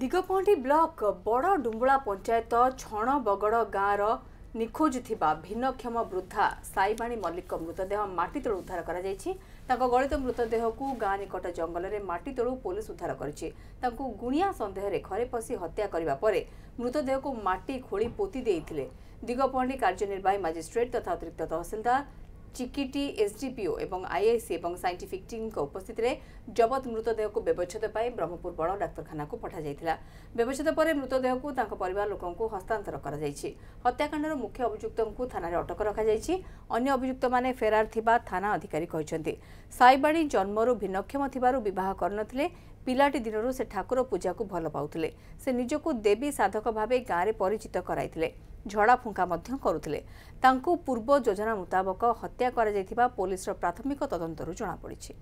ଦିଗପହଣ୍ଠି block ବଡ଼ ଡୁମ୍ବୁଳା ପଞ୍ଚାୟତ ଛଣବଗଡ଼ ଗାଁର ନିଖୋଜ ଥିବା ଭିନ୍ନକ୍ଷମ ବୃଦ୍ଧା ସାଇବାଣୀ ମଲ୍ଲିକଙ୍କ ମୃତଦେହ ମାଟି ତଳୁ ଉଦ୍ଧାର କରାଯାଇଛି ତାଙ୍କ ଗଳିତ ମୃତଦେହକୁ ଗାଁ ନିକଟ ଜଙ୍ଗଲରେ ମାଟି ତଳୁ ପୋଲିସ ଉଦ୍ଧାର କରିଛି ତାଙ୍କୁ ଗୁଣିଆ ସନ୍ଦେହରେ ଘରେ ପଶି ହତ୍ୟା କରିବା ପରେ ମୃତଦେହକୁ ମାଟି ଖୋଳି ପୋତି ଦେଇଥିଲେ ଦିଗପହଣ୍ଡି କାର୍ଯ୍ୟନିର୍ବାହୀ ମାଜିଷ୍ଟ୍ରେଟ୍ ତଥା ଅତିରିକ୍ତ ତହସିଲଦାର চিকিটি এসডিপিও এবং আইআইসি এবং সাইন্টিফিক টিমক উপস্থিতিতে জবত মৃতদেহক ব্যবচ্ছেদ পাই ব্রহ্মপুর বড় ডাক্তারখানাকু পঠাযাই ব্যবচ্ছেদ পরে মৃতদেহক তাঁর পরিবার লোক হস্তান্তর করা হত্যাকাণ্ডর মুখ্য অভিযুক্ত থানার অটক রখাযাই অন্য অভিযুক্ত মানে ফেরার থিবা থানা অধিকারী কিন্তু সাইবাড়ি জন্মরু ভিন্নক্ষম থাকার বহ করে ପିଲାଟି ଦିନରୁ ସେ ଠାକୁର ପୂଜାକୁ ଭଲ ପାଉଥିଲେ ସେ ନିଜକୁ ଦେବୀ ସାଧକ ଭାବେ ଗାଁରେ ପରିଚିତ କରାଇଥିଲେ ଝଡ଼ାଫୁଙ୍କା ମଧ୍ୟ କରୁଥିଲେ ତାଙ୍କୁ ପୂର୍ବ ଯୋଜନା ମୁତାବକ ହତ୍ୟା କରାଯାଇଥିବା ପୋଲିସର ପ୍ରାଥମିକ ତଦନ୍ତରୁ ଜଣାପଡ଼ିଛି